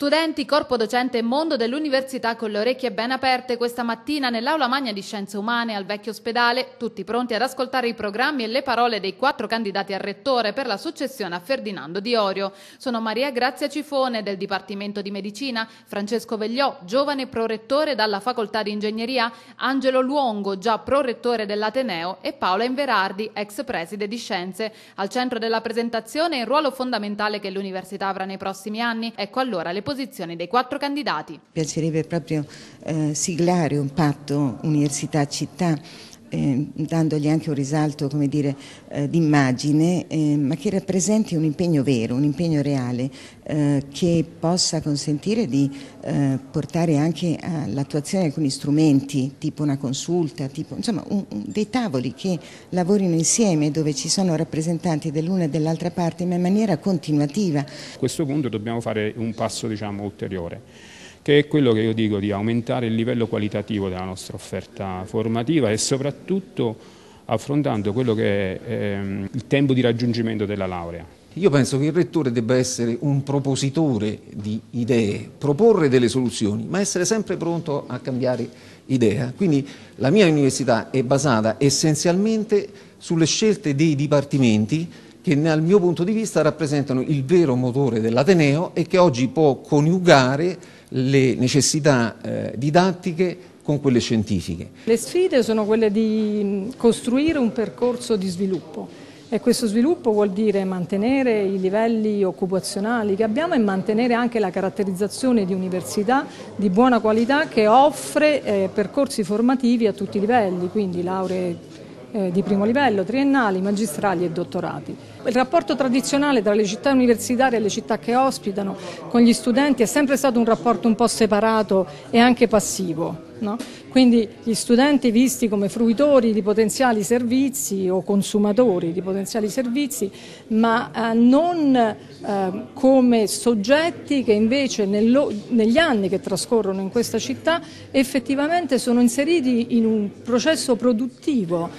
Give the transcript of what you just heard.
Studenti, corpo docente e mondo dell'università con le orecchie ben aperte questa mattina nell'aula magna di scienze umane al vecchio ospedale, tutti pronti ad ascoltare i programmi e le parole dei quattro candidati a rettore per la successione a Ferdinando Di Orio. Sono Maria Grazia Cifone del Dipartimento di Medicina, Francesco Vegliò, giovane prorettore dalla Facoltà di Ingegneria, Angelo Luongo, già prorettore dell'Ateneo e Paola Inverardi, ex preside di Scienze. Al centro della presentazione il ruolo fondamentale che l'università avrà nei prossimi anni, ecco allora le possibilità posizioni dei quattro candidati. Piacerebbe proprio eh, siglare un patto università-città eh, dandogli anche un risalto dire, eh, d'immagine, eh, ma che rappresenti un impegno vero, un impegno reale, eh, che possa consentire di eh, portare anche all'attuazione alcuni strumenti, tipo una consulta, tipo, insomma un, un, dei tavoli che lavorino insieme dove ci sono rappresentanti dell'una e dell'altra parte, ma in maniera continuativa. A questo punto dobbiamo fare un passo diciamo, ulteriore che è quello che io dico di aumentare il livello qualitativo della nostra offerta formativa e soprattutto affrontando quello che è ehm, il tempo di raggiungimento della laurea. Io penso che il rettore debba essere un propositore di idee, proporre delle soluzioni, ma essere sempre pronto a cambiare idea. Quindi la mia università è basata essenzialmente sulle scelte dei dipartimenti che dal mio punto di vista rappresentano il vero motore dell'Ateneo e che oggi può coniugare le necessità eh, didattiche con quelle scientifiche. Le sfide sono quelle di costruire un percorso di sviluppo e questo sviluppo vuol dire mantenere i livelli occupazionali che abbiamo e mantenere anche la caratterizzazione di università di buona qualità che offre eh, percorsi formativi a tutti i livelli, quindi lauree eh, di primo livello, triennali, magistrali e dottorati. Il rapporto tradizionale tra le città universitarie e le città che ospitano con gli studenti è sempre stato un rapporto un po' separato e anche passivo. No? Quindi gli studenti visti come fruitori di potenziali servizi o consumatori di potenziali servizi, ma eh, non eh, come soggetti che invece nello, negli anni che trascorrono in questa città effettivamente sono inseriti in un processo produttivo.